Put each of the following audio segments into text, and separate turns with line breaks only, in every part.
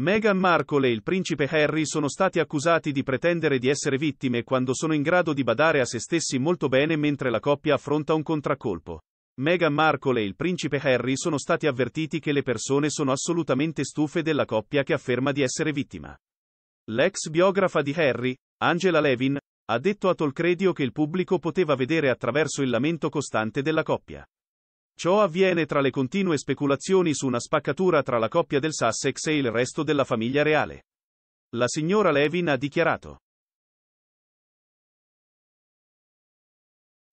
Meghan Markle e il principe Harry sono stati accusati di pretendere di essere vittime quando sono in grado di badare a se stessi molto bene mentre la coppia affronta un contraccolpo. Meghan Markle e il principe Harry sono stati avvertiti che le persone sono assolutamente stufe della coppia che afferma di essere vittima. L'ex biografa di Harry, Angela Levin, ha detto a Tolcredio che il pubblico poteva vedere attraverso il lamento costante della coppia. Ciò avviene tra le continue speculazioni su una spaccatura tra la coppia del Sussex e il resto della famiglia reale. La signora Levin ha dichiarato.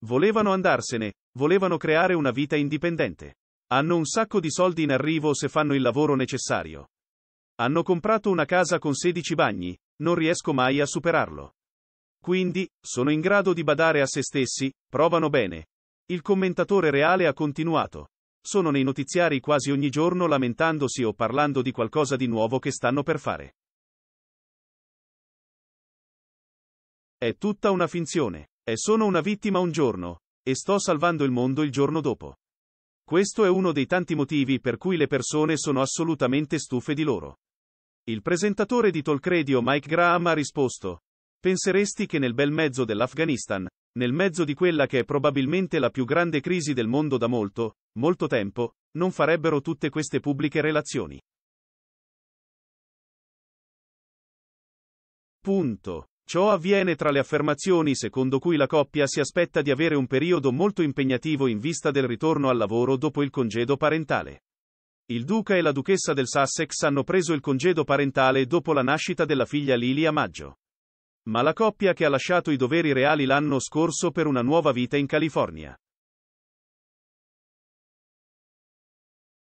Volevano andarsene, volevano creare una vita indipendente. Hanno un sacco di soldi in arrivo se fanno il lavoro necessario. Hanno comprato una casa con 16 bagni, non riesco mai a superarlo. Quindi, sono in grado di badare a se stessi, provano bene, il commentatore reale ha continuato. Sono nei notiziari quasi ogni giorno lamentandosi o parlando di qualcosa di nuovo che stanno per fare. È tutta una finzione. È solo una vittima un giorno. E sto salvando il mondo il giorno dopo. Questo è uno dei tanti motivi per cui le persone sono assolutamente stufe di loro. Il presentatore di Tolcredio Mike Graham ha risposto. Penseresti che nel bel mezzo dell'Afghanistan, nel mezzo di quella che è probabilmente la più grande crisi del mondo da molto, molto tempo, non farebbero tutte queste pubbliche relazioni. Punto. Ciò avviene tra le affermazioni secondo cui la coppia si aspetta di avere un periodo molto impegnativo in vista del ritorno al lavoro dopo il congedo parentale. Il duca e la duchessa del Sussex hanno preso il congedo parentale dopo la nascita della figlia Lily a maggio ma la coppia che ha lasciato i doveri reali l'anno scorso per una nuova vita in California.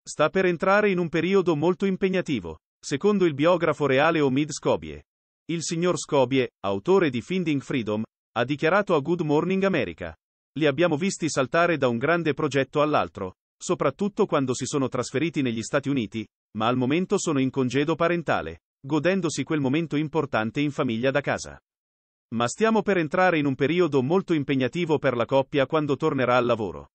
Sta per entrare in un periodo molto impegnativo, secondo il biografo reale Omid Scobie. Il signor Scobie, autore di Finding Freedom, ha dichiarato a Good Morning America. Li abbiamo visti saltare da un grande progetto all'altro, soprattutto quando si sono trasferiti negli Stati Uniti, ma al momento sono in congedo parentale godendosi quel momento importante in famiglia da casa. Ma stiamo per entrare in un periodo molto impegnativo per la coppia quando tornerà al lavoro.